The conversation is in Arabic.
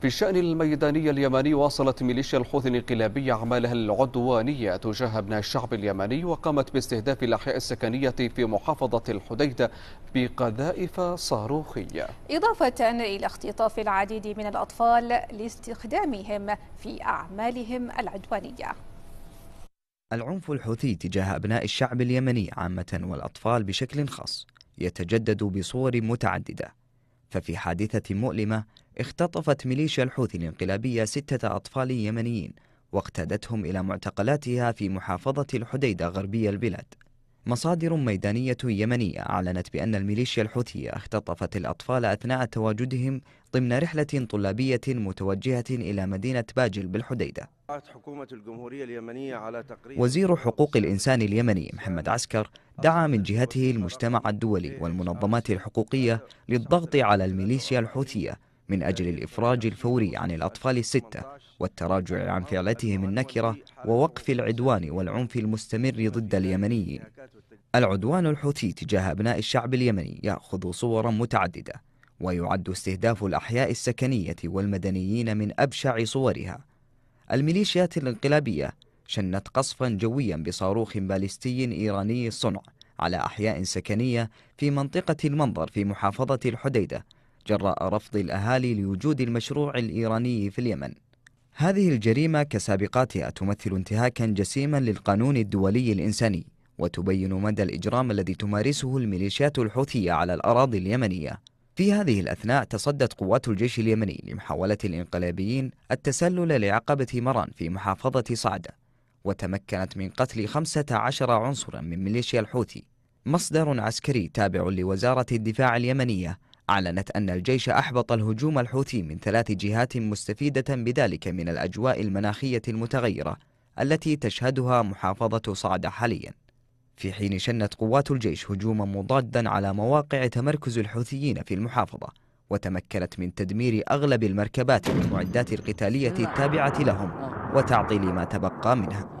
في الشأن الميداني اليمني واصلت ميليشيا الحوثي الانقلابية أعمالها العدوانية تجاه أبناء الشعب اليمني وقامت باستهداف الأحياء السكنية في محافظة الحديدة بقذائف صاروخية إضافة إلى اختطاف العديد من الأطفال لاستخدامهم في أعمالهم العدوانية العنف الحوثي تجاه أبناء الشعب اليمني عامة والأطفال بشكل خاص يتجدد بصور متعددة ففي حادثة مؤلمة اختطفت ميليشيا الحوثي الانقلابية ستة أطفال يمنيين واقتادتهم إلى معتقلاتها في محافظة الحديدة غربي البلاد مصادر ميدانية يمنية أعلنت بأن الميليشيا الحوثية اختطفت الأطفال أثناء تواجدهم ضمن رحلة طلابية متوجهة إلى مدينة باجل بالحديدة حكومة الجمهورية اليمنية على تقريب وزير حقوق الإنسان اليمني محمد عسكر دعا من جهته المجتمع الدولي والمنظمات الحقوقية للضغط على الميليشيا الحوثية من أجل الإفراج الفوري عن الأطفال الستة والتراجع عن فعلتهم النكرة ووقف العدوان والعنف المستمر ضد اليمنيين العدوان الحوثي تجاه أبناء الشعب اليمني يأخذ صورا متعددة ويعد استهداف الأحياء السكنية والمدنيين من أبشع صورها الميليشيات الانقلابية شنت قصفا جويا بصاروخ باليستي إيراني الصنع على أحياء سكنية في منطقة المنظر في محافظة الحديدة جراء رفض الأهالي لوجود المشروع الإيراني في اليمن هذه الجريمة كسابقاتها تمثل انتهاكا جسيما للقانون الدولي الإنساني وتبين مدى الإجرام الذي تمارسه الميليشيات الحوثية على الأراضي اليمنية في هذه الأثناء تصدت قوات الجيش اليمني لمحاولة الإنقلابيين التسلل لعقبة مران في محافظة صعدة وتمكنت من قتل 15 عنصرا من ميليشيا الحوثي مصدر عسكري تابع لوزارة الدفاع اليمنية أعلنت أن الجيش أحبط الهجوم الحوثي من ثلاث جهات مستفيدة بذلك من الأجواء المناخية المتغيرة التي تشهدها محافظة صعدة حاليا في حين شنت قوات الجيش هجوما مضادا على مواقع تمركز الحوثيين في المحافظة وتمكنت من تدمير أغلب المركبات والمعدات القتالية التابعة لهم وتعطيل ما تبقى منها